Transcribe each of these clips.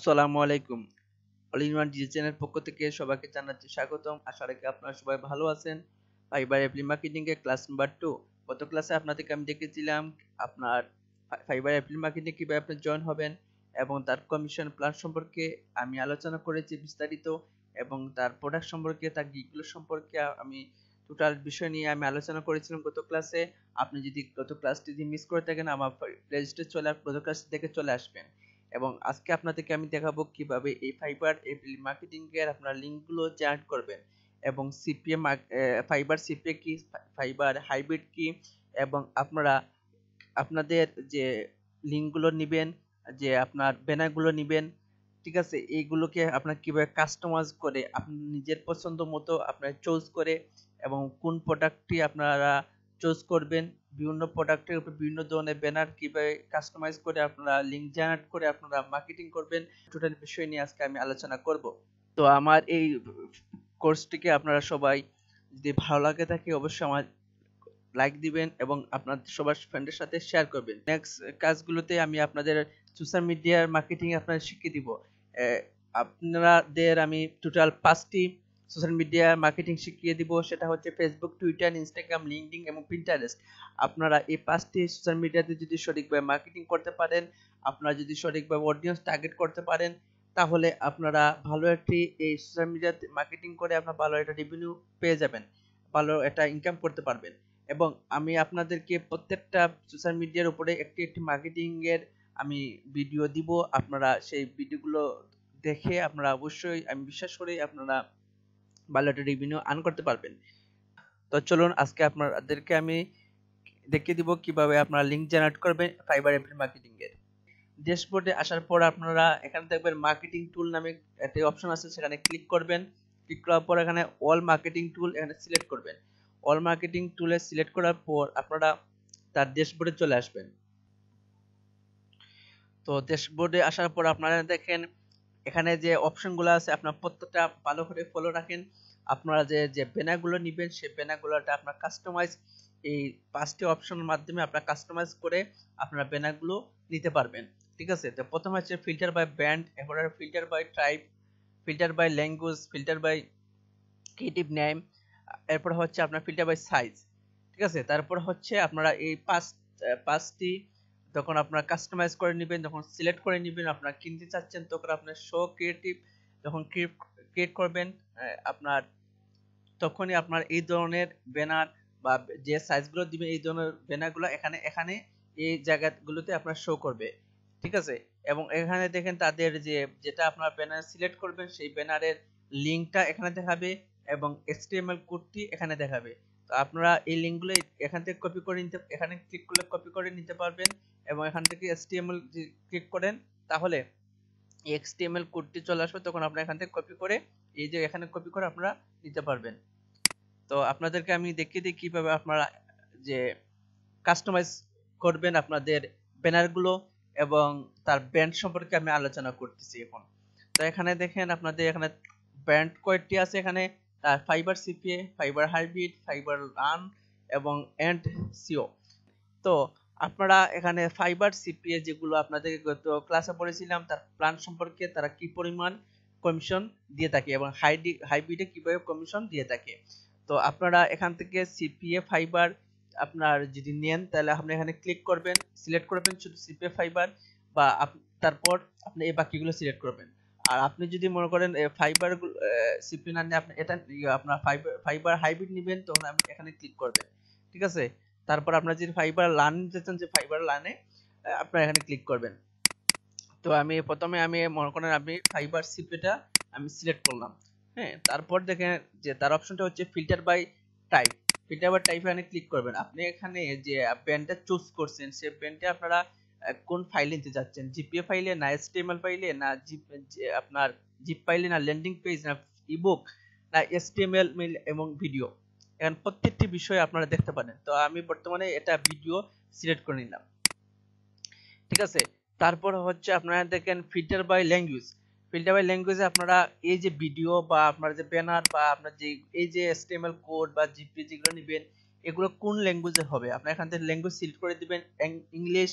আসসালামু আলাইকুম all in one channel পক্ষ থেকে সবাইকে জানাচ্ছি স্বাগতম আশা রাখি আপনারা সবাই ভালো আছেন ফাইবার অ্যাপ্লি মার্কেটিং এর ক্লাস নাম্বার টু গত ক্লাসে আপনাদেরকে আমি দেখেছিলাম আপনার ফাইবার অ্যাপ্লি মার্কেটিং কিভাবে আপনি জয়েন হবেন এবং তার কমিশন প্ল্যান সম্পর্কে আমি আলোচনা করেছি বিস্তারিত এবং তার প্রোডাক্ট সম্পর্কে তার গিগুলো সম্পর্কে আমি টোটাল বিষয় নিয়ে আমি আলোচনা করেছিলাম গত ক্লাসে আপনি যদি গত ক্লাসটি যদি মিস করে থাকেন আমার প্লেলিস্টে চলে গত ক্লাস থেকে চলে আসবেন এবং আজকে আপনাদেরকে আমি দেখাবো কিভাবে এই ফাইবার এপ্রিল মার্কেটিং এর আপনার লিঙ্কগুলো চার্ট করবেন এবং সিপিএ ফাইবার সিপিএ কি ফাইবার হাইব্রিড কি এবং আপনারা আপনাদের যে লিঙ্কগুলো নেবেন যে আপনার ব্যানারগুলো নেবেন ঠিক আছে এইগুলোকে আপনার কিভাবে কাস্টমাইজ করে আপনি নিজের পছন্দ মতো আপনার চুজ করে এবং কোন প্রোডাক্টটি আপনারা চুজ করবেন বিভিন্ন প্রোডাক্টের উপর বিভিন্ন ধরনের ব্যানার কিভাবে কাস্টমাইজ করে আপনারা লিঙ্ক জেনারেট করে আপনারা মার্কেটিং করবেন টোটাল বিষয় নিয়ে আজকে আমি আলোচনা করব তো আমার এই কোর্সটিকে আপনারা সবাই যদি ভালো লাগে থাকে অবশ্যই আমার লাইক দিবেন এবং আপনার সবার ফ্রেন্ডের সাথে শেয়ার করবেন নেক্সট কাজগুলোতে আমি আপনাদের সোশ্যাল মিডিয়ার মার্কেটিং আপনারা শিখিয়ে দিব আপনাদের আমি টোটাল পাঁচটি সোশ্যাল মিডিয়া মার্কেটিং শিখিয়ে দিব সেটা হচ্ছে ফেসবুক টুইটার ইনস্টাগ্রাম লিঙ্কডিং এবং প্রিন্টারেস্ট আপনারা এই পাঁচটি সোশ্যাল মিডিয়াতে যদি সঠিকভাবে মার্কেটিং করতে পারেন আপনারা যদি সঠিকভাবে অডিয়েন্স টার্গেট করতে পারেন তাহলে আপনারা ভালো একটি এই সোশ্যাল মিডিয়াতে মার্কেটিং করে আপনারা ভালো একটা রেভিনিউ পেয়ে যাবেন ভালো একটা ইনকাম করতে পারবেন এবং আমি আপনাদেরকে প্রত্যেকটা সোশ্যাল মিডিয়ার উপরে একটি একটি মার্কেটিংয়ের আমি ভিডিও দিব আপনারা সেই ভিডিওগুলো দেখে আপনারা অবশ্যই আমি বিশ্বাস করি আপনারা বা লটারি বিনিয়োগ আর্ন করতে পারবেন তো চলুন আজকে আপনাদেরকে আমি দেখিয়ে দিব কিভাবে আপনারা লিঙ্ক জেনারেট করবেন ফাইবার এমপি মার্কেটিং এর ড্যাশবোর্ডে আসার পর আপনারা এখানে দেখবেন মার্কেটিং টুল নামে একটা অপশন আছে সেখানে ক্লিক করবেন ক্লিক করার পর এখানে অল মার্কেটিং টুল এখানে সিলেক্ট করবেন অল মার্কেটিং টুলে সিলেক্ট করার পর আপনারা তার ড্যাশবোর্ডে চলে আসবেন তো ড্যাশবোর্ডে আসার পর আপনারা দেখেন এখানে যে অপশনগুলো আছে আপনার প্রত্যেকটা ভালো করে ফলো রাখেন আপনারা যে যে ব্যানারগুলো নেবেন সেই ব্যানারগুলোটা আপনার কাস্টমাইজ এই পাঁচটি অপশনের মাধ্যমে আপনারা কাস্টমাইজ করে আপনার ব্যানারগুলো নিতে পারবেন ঠিক আছে তো প্রথম হচ্ছে ফিল্টার বাই ব্র্যান্ড এরপর filter by type filter by language filter by creative name এরপর হচ্ছে আপনার ফিল্টার বাই সাইজ ঠিক আছে তারপর হচ্ছে আপনারা এই পাঁচ পাঁচটি তখন আপনারা কাস্টমাইজ করে নেবেন যখন সিলেক্ট করে নেবেন আপনারা কিনতে চাচ্ছেন তখন আপনার শো ক্রিয়েটিভ যখন ক্রিয়েট করবেন হ্যাঁ, আপনার তখনই আপনার এই ধরনের ব্যানার বা যে সাইজগুলো দিবে এই ধরনের ব্যানারগুলো এখানে এখানে এই জায়গাগুলোতে আপনার শো করবে ঠিক আছে এবং এখানে দেখেন তাদের যে যেটা আপনার ব্যানার সিলেক্ট করবেন সেই ব্যানারের লিঙ্কটা এখানে দেখাবে এবং এসটিএমএল কোডটি এখানে দেখাবে তো আপনারা এই লিঙ্কগুলো এখান থেকে কপি করে নিতে এখানে ক্লিক করলে কপি করে নিতে পারবেন এবং এখান থেকে এসটিএমএল ক্লিক করেন তাহলে এক্সটিএমএল কোডটি চলে আসবে তখন আপনারা এখান থেকে কপি করে এই যে এখানে কপি করে আপনারা নিতে পারবেন তো আপনাদেরকে আমি দেখিয়ে দিই কীভাবে আপনারা যে কাস্টমাইজ করবেন আপনাদের ব্যানারগুলো এবং তার ব্যান্ড সম্পর্কে আমি আলোচনা করতেছি এখন তো এখানে দেখেন আপনাদের এখানে ব্যান্ড কয়েকটি আছে এখানে তার fibre CPA fibre hybrid fibre run এবং এন্ড সিও তো আপনারা এখানে ফাইবার সিপিএ যেগুলো আপনাদের গত ক্লাসে বলেছিলাম তার প্ল্যান সম্পর্কে তারা কি পরিমাণ কমিশন দিয়ে থাকে এবং হাইডি হাইব্রিডে কিভাবে কমিশন দিয়ে থাকে তো আপনারা এখান থেকে সিপিএ ফাইবার আপনার যদি নেন তাহলে আপনি এখানে ক্লিক করবেন সিলেক্ট করবেন শুধু সিপিএ ফাইবার বা তারপর আপনি এই বাকিগুলো সিলেক্ট করবেন আর আপনি যদি মনে করেন ফাইবার সিপিএ না নিয়ে আপনি এটা আপনার ফাইবার ফাইবার হাইব্রিড নেবেন তখন আপনি এখানে ক্লিক করবেন ঠিক আছে তারপর আপনার যে ফাইবার লান যেতেন যে ফাইবার লানে আপনার এখানে ক্লিক করবেন তো আমি প্রথমে আমি মনে করেন আমি ফাইবার সিপেটা আমি সিলেক্ট করলাম হ্যাঁ তারপর দেখেন যে তার অপশনটা হচ্ছে filter by type filter by টাইপে এখানে ক্লিক করবেন আপনি এখানে যে প্যান্টটা চুজ করছেন সেই ব্যান্ডটা আপনারা কোন ফাইলে নিতে যাচ্ছেন জিপিএ ফাইলে না এসটিএমএল ফাইলে না জিপ আপনার জিপ ফাইলে না ল্যান্ডিং পেজ না ইবুক না এসটিএমএল এবং ভিডিও এখন প্রত্যেকটি বিষয় আপনারা দেখতে পারেন তো আমি বর্তমানে এটা ভিডিও সিলেক্ট করে নিলাম ঠিক আছে তারপর হচ্ছে আপনারা দেখেন filter by language filter by ল্যাঙ্গুয়েজে আপনারা এই যে ভিডিও বা আপনার যে ব্যানার বা আপনার যে এই যে এসটিএমএল কোড বা জিপি যেগুলো নেবেন এগুলো কোন ল্যাঙ্গুয়েজে হবে আপনারা এখান থেকে ল্যাঙ্গুয়েজ সিলেক্ট করে দেবেন English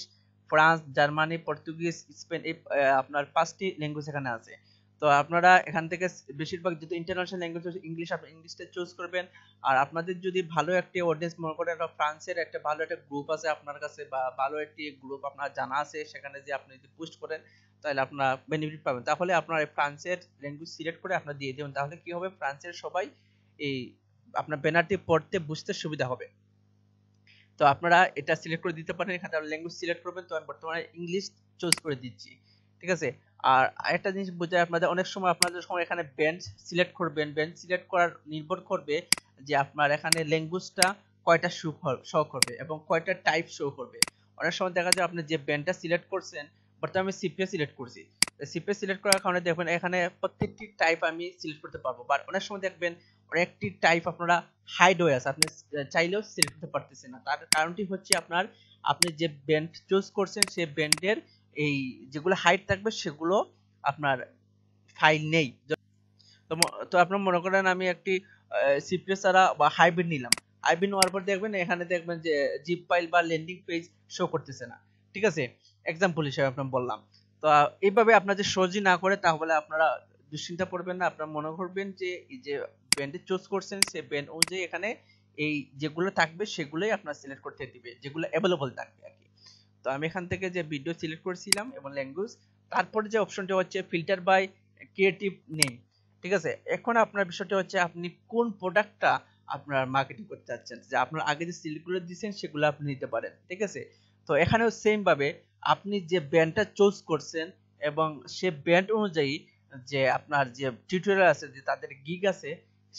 France Germany Portuguese Spain এই আপনার পাঁচটি ল্যাঙ্গুয়েজ এখানে আছে তো আপনারা এখান থেকে বেশিরভাগ যদি ইন্টারন্যাশনাল ল্যাঙ্গুয়েজ ইংলিশ আপনি ইংলিশটা চুজ করবেন আর আপনাদের যদি ভালো একটি অডিয়েন্স মনে করেন একটা ফ্রান্সের একটা ভালো একটা গ্রুপ আছে আপনার কাছে বা ভালো একটি গ্রুপ আপনার জানা আছে সেখানে যে আপনি যদি পোস্ট করেন তাহলে আপনার বেনিফিট পাবেন তাহলে আপনার এই ফ্রান্সের ল্যাঙ্গুয়েজ সিলেক্ট করে আপনার দিয়ে দেবেন তাহলে কি হবে ফ্রান্সের সবাই এই আপনার ব্যানারটি পড়তে বুঝতে সুবিধা হবে তো আপনারা এটা সিলেক্ট করে দিতে পারেন এখানে ল্যাঙ্গুয়েজ সিলেক্ট করবেন তো আমি বর্তমানে ইংলিশ চুজ করে দিচ্ছি ঠিক আছে আর একটা জিনিস বোঝায় আপনাদের অনেক সময় আপনাদের সময় এখানে বেঞ্চ সিলেক্ট করবেন বেঞ্চ সিলেক্ট করার নির্ভর করবে যে আপনার এখানে ল্যাঙ্গুয়েজটা কয়টা শো শো করবে এবং কয়টা টাইপ শো করবে অনেক সময় দেখা যায় আপনি যে ব্যান্ডটা সিলেক্ট করছেন বর্তমানে আমি সিপিএ সিলেক্ট করছি সিপিএ সিলেক্ট করার কারণে দেখবেন এখানে প্রত্যেকটি টাইপ আমি সিলেক্ট করতে পারবো বাট অনেক সময় দেখবেন অনেকটি টাইপ আপনারা হাইড হয়ে আছে আপনি চাইলেও সিলেক্ট করতে পারতেছেন না তার কারণটি হচ্ছে আপনার আপনি যে ব্যান্ড চুজ করছেন সেই ব্যান্ডের এই যেগুলো হাইট থাকবে সেগুলো আপনার ফাইল নেই তো আপনার মনে করেন আমি একটি সিপ্রেস ছাড়া বা হাইব্রিড নিলাম হাইব্রিড নেওয়ার পর দেখবেন এখানে দেখবেন যে জিপ ফাইল বা ল্যান্ডিং পেজ শো করতেছে না ঠিক আছে এক্সাম্পল হিসেবে আপনার বললাম তো এইভাবে আপনার যে সজি না করে তাহলে আপনারা দুশ্চিন্তা পড়বেন না আপনারা মনে করবেন যে এই যে ব্যান্ডে চুজ করছেন সে ব্যান্ড অনুযায়ী এখানে এই যেগুলো থাকবে সেগুলোই আপনার সিলেক্ট করতে দিবে যেগুলো অ্যাভেলেবল থাকবে আর কি তো আমি এখান থেকে যে ভিডিও সিলেক্ট করেছিলাম এবং ল্যাঙ্গুয়েজ তারপরে যে অপশনটি হচ্ছে ফিল্টার বাই ক্রিয়েটিভ নেম ঠিক আছে এখন আপনার বিষয়টা হচ্ছে আপনি কোন প্রোডাক্টটা আপনার মার্কেটিং করতে চাচ্ছেন যে আপনার আগে যে সিলেক্ট করে দিয়েছেন সেগুলো আপনি নিতে পারেন ঠিক আছে তো এখানেও সেমভাবে আপনি যে ব্র্যান্ডটা চুজ করছেন এবং সে ব্র্যান্ড অনুযায়ী যে আপনার যে টিউটোরিয়াল আছে যে তাদের গিগ আছে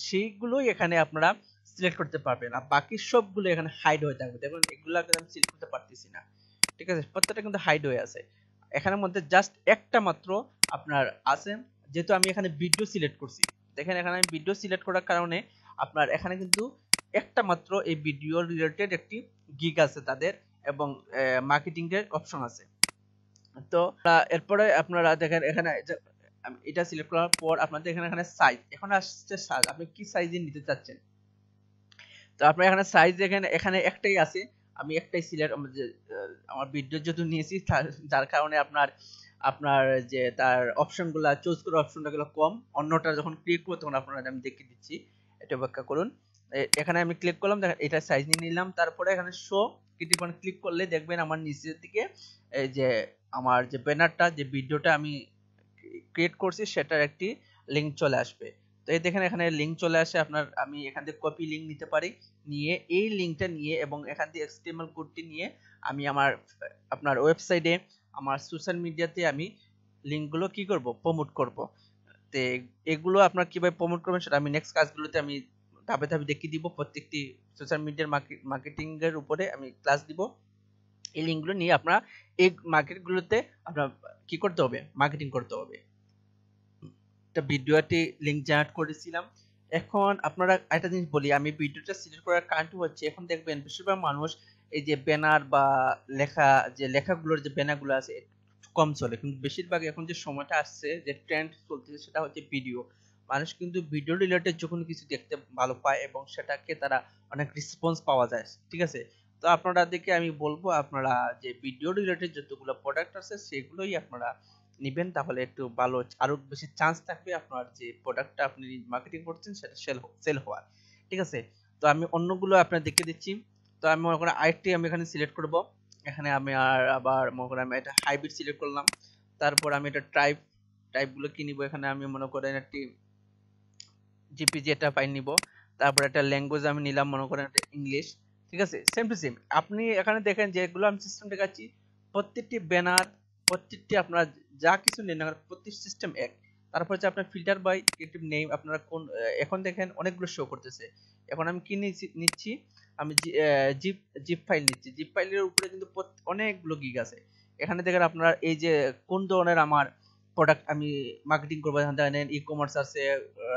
সেইগুলোই এখানে আপনারা সিলেক্ট করতে পারবেন আর বাকি সবগুলো এখানে হাইড হয়ে থাকবে দেখুন এগুলো আমি সিলেক্ট করতে পারতেছি না ঠিক আছে প্রত্যেকটা কিন্তু হাইড হয়ে আছে এখানের মধ্যে জাস্ট একটা মাত্র আপনার আছে যেহেতু আমি এখানে ভিডিও সিলেক্ট করছি দেখেন এখানে আমি ভিডিও সিলেক্ট করার কারণে আপনার এখানে কিন্তু একটা মাত্র এই ভিডিও রিলেটেড একটি গিগ আছে তাদের এবং মার্কেটিং এর অপশন আছে তো এরপরে আপনারা দেখেন এখানে এটা সিলেক্ট করার পর আপনাদের এখানে এখানে সাইজ এখন আসছে সাইজ আপনি কি সাইজে নিতে চাচ্ছেন তো আপনার এখানে সাইজ দেখেন এখানে একটাই আছে আমি একটাই সিলেট আমার বিদ্যুৎ যেহেতু নিয়েছি যার কারণে আপনার আপনার যে তার অপশনগুলো চুজ করার অপশনটাগুলো কম অন্যটা যখন ক্লিক করবো তখন আপনার আমি দেখিয়ে দিচ্ছি এটা ব্যাখ্যা করুন এখানে আমি ক্লিক করলাম এটা সাইজ নিয়ে নিলাম তারপরে এখানে শো কিটিপন ক্লিক করলে দেখবেন আমার নিচের দিকে এই যে আমার যে ব্যানারটা যে ভিডিওটা আমি ক্রিয়েট করছি সেটার একটি লিঙ্ক চলে আসবে তো এই দেখেন এখানে লিঙ্ক চলে আসে আপনার আমি এখান থেকে কপি লিঙ্ক নিতে পারি নিয়ে এই লিঙ্কটা নিয়ে এবং এখান থেকে এক্সটিএমএল কোডটি নিয়ে আমি আমার আপনার ওয়েবসাইটে আমার সোশ্যাল মিডিয়াতে আমি লিঙ্কগুলো কি করব প্রমোট করব তে এগুলো আপনার কিভাবে প্রমোট করবেন সেটা আমি নেক্সট কাজগুলোতে আমি ধাপে ধাপে দেখিয়ে দিব প্রত্যেকটি সোশ্যাল মিডিয়ার মার্কেটিংয়ের উপরে আমি ক্লাস দিব এই লিঙ্কগুলো নিয়ে আপনারা এই মার্কেটগুলোতে আপনার কি করতে হবে মার্কেটিং করতে হবে একটা ভিডিওতে লিঙ্ক জেনারেট করেছিলাম এখন আপনারা একটা জিনিস বলি আমি ভিডিওটা সিলেক্ট করার কারণটি হচ্ছে এখন দেখবেন বেশিরভাগ মানুষ এই যে ব্যানার বা লেখা যে লেখাগুলোর যে ব্যানারগুলো আছে কম চলে কিন্তু বেশিরভাগ এখন যে সময়টা আসছে যে ট্রেন্ড চলতেছে সেটা হচ্ছে ভিডিও মানুষ কিন্তু ভিডিও রিলেটেড যখন কিছু দেখতে ভালো পায় এবং সেটাকে তারা অনেক রেসপন্স পাওয়া যায় ঠিক আছে তো আপনারা দেখে আমি বলবো আপনারা যে ভিডিও রিলেটেড যতগুলো প্রোডাক্ট আছে সেগুলোই আপনারা নিবেন তাহলে একটু ভালো আরো বেশি চান্স থাকবে আপনার যে প্রোডাক্টটা আপনি মার্কেটিং করছেন সেটা সেল সেল হওয়ার ঠিক আছে তো আমি অন্যগুলো আপনার দেখে দিচ্ছি তো আমি মনে করেন আরেকটি আমি এখানে সিলেক্ট করব এখানে আমি আর আবার মনে করেন আমি এটা হাইব্রিড সিলেক্ট করলাম তারপর আমি এটা টাইপ টাইপগুলো কি নিব এখানে আমি মনে করেন একটি জিপিজি এটা পাই নিব তারপর একটা ল্যাঙ্গুয়েজ আমি নিলাম মনে করেন একটা ইংলিশ ঠিক আছে সেম টু সেম আপনি এখানে দেখেন যেগুলো আমি সিস্টেম দেখাচ্ছি প্রত্যেকটি ব্যানার প্রত্যেকটি আপনারা যা কিছু নেন করেন প্রত্যেক সিস্টেম এক তারপর যে আপনার ফিল্টার বাই ক্রিয়েটিভ নেম আপনারা কোন এখন দেখেন অনেকগুলো শো করতেছে এখন আমি কি নিচ্ছি আমি জিপ জিপ ফাইল নিচ্ছি জিপ ফাইলের উপরে কিন্তু অনেকগুলো গিগ আছে এখানে দেখেন আপনার এই যে কোন ধরনের আমার প্রোডাক্ট আমি মার্কেটিং করবো জানেন ই কমার্স আছে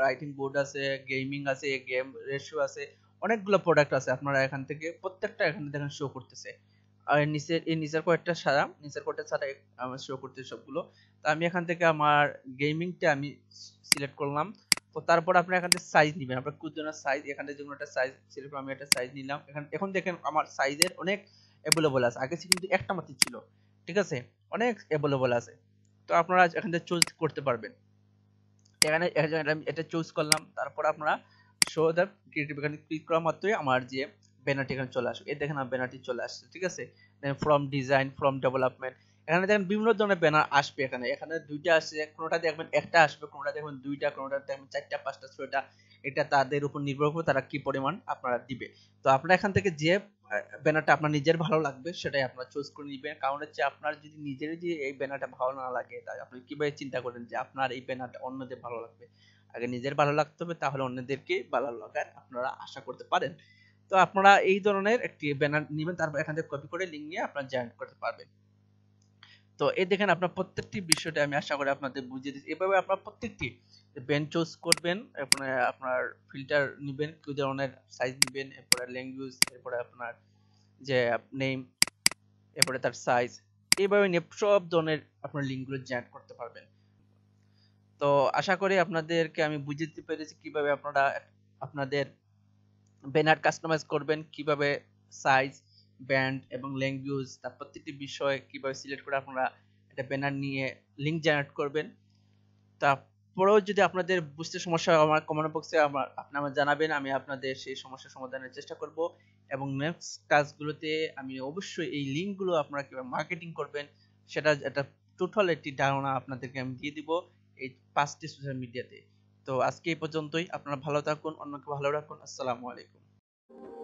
রাইটিং বোর্ড আছে গেমিং আছে গেম রেশিও আছে অনেকগুলো প্রোডাক্ট আছে আপনারা এখান থেকে প্রত্যেকটা এখানে দেখেন শো করতেছে আর নিচের এই নিচের সারা নিচের শো করতে সবগুলো তো আমি এখান থেকে আমার গেমিংটা আমি সিলেক্ট করলাম তো তারপর এখান থেকে সাইজ নেবেন আপনার সাইজ এখান থেকে একটা সাইজ আমি একটা সাইজ নিলাম এখান এখন দেখেন আমার সাইজের অনেক অ্যাভেলেবল আছে আগে কিন্তু একটা মাত্র ছিল ঠিক আছে অনেক অ্যাভেলেবল আছে তো আপনারা এখান থেকে চুজ করতে পারবেন এখানে আমি এটা চুজ করলাম তারপর আপনারা শো দ্য ক্রিয়েটিভ এখানে ক্লিক করা মাত্রই আমার যে ব্যানারটি এখানে চলে আসবে এই দেখেন ব্যানারটি চলে আসছে ঠিক আছে then from design from development এখানে দেখেন বিভিন্ন ধরনের ব্যানার আসবে এখানে এখানে দুইটা আসছে কোনোটা দেখবেন একটা আসবে কোনোটা দেখবেন দুইটা কোনোটা দেখবেন চারটা পাঁচটা ছয়টা এটা তাদের উপর নির্ভর করে তারা কি পরিমাণ আপনারা দিবে তো আপনারা এখান থেকে যে ব্যানারটা আপনার নিজের ভালো লাগবে সেটাই আপনারা চুজ করে নিবেন কারণ হচ্ছে আপনার যদি নিজের যে এই ব্যানারটা ভালো না লাগে তাহলে আপনি কিভাবে চিন্তা করেন যে আপনার এই ব্যানারটা অন্যদের ভালো লাগবে আগে নিজের ভালো লাগতে হবে তাহলে অন্যদেরকে ভালো লাগার আপনারা আশা করতে পারেন তো আপনারা এই ধরনের একটি ব্যানার নেবেন তারপর এখান থেকে কপি করে লিঙ্ক নিয়ে আপনারা জয়েন করতে পারবেন তো এই দেখেন আপনার প্রত্যেকটি বিষয়টা আমি আশা করি আপনাদের বুঝিয়ে দিচ্ছি এভাবে আপনার প্রত্যেকটি ব্যান চুজ করবেন এরপরে আপনার ফিল্টার নেবেন কি ধরনের সাইজ নেবেন এরপরে ল্যাঙ্গুয়েজ এরপরে আপনার যে নেম এরপরে তার সাইজ এইভাবে নিয়ে সব ধরনের আপনার লিঙ্কগুলো জয়েন করতে পারবেন তো আশা করি আপনাদেরকে আমি বুঝে দিতে পেরেছি কিভাবে আপনারা আপনাদের ব্যানার কাস্টমাইজ করবেন কিভাবে সাইজ ব্যান্ড এবং লেন্থ তার প্রত্যেকটি বিষয়ে কিভাবে সিলেক্ট করে আপনারা একটা ব্যানার নিয়ে লিঙ্ক জেনারেট করবেন তারপরেও যদি আপনাদের বুঝতে সমস্যা হয় আমার কমেন্ট বক্সে আমার আমার জানাবেন আমি আপনাদের সেই সমস্যা সমাধানের চেষ্টা করব এবং নেক্সট কাজগুলোতে আমি অবশ্যই এই লিঙ্কগুলো আপনারা কীভাবে মার্কেটিং করবেন সেটা একটা টোটাল একটি ধারণা আপনাদেরকে আমি দিয়ে দিব এই পাঁচটি সোশ্যাল মিডিয়াতে তো আজকে এই পর্যন্তই আপনারা ভালো থাকুন অন্যকে ভালো রাখুন আসসালামু আলাইকুম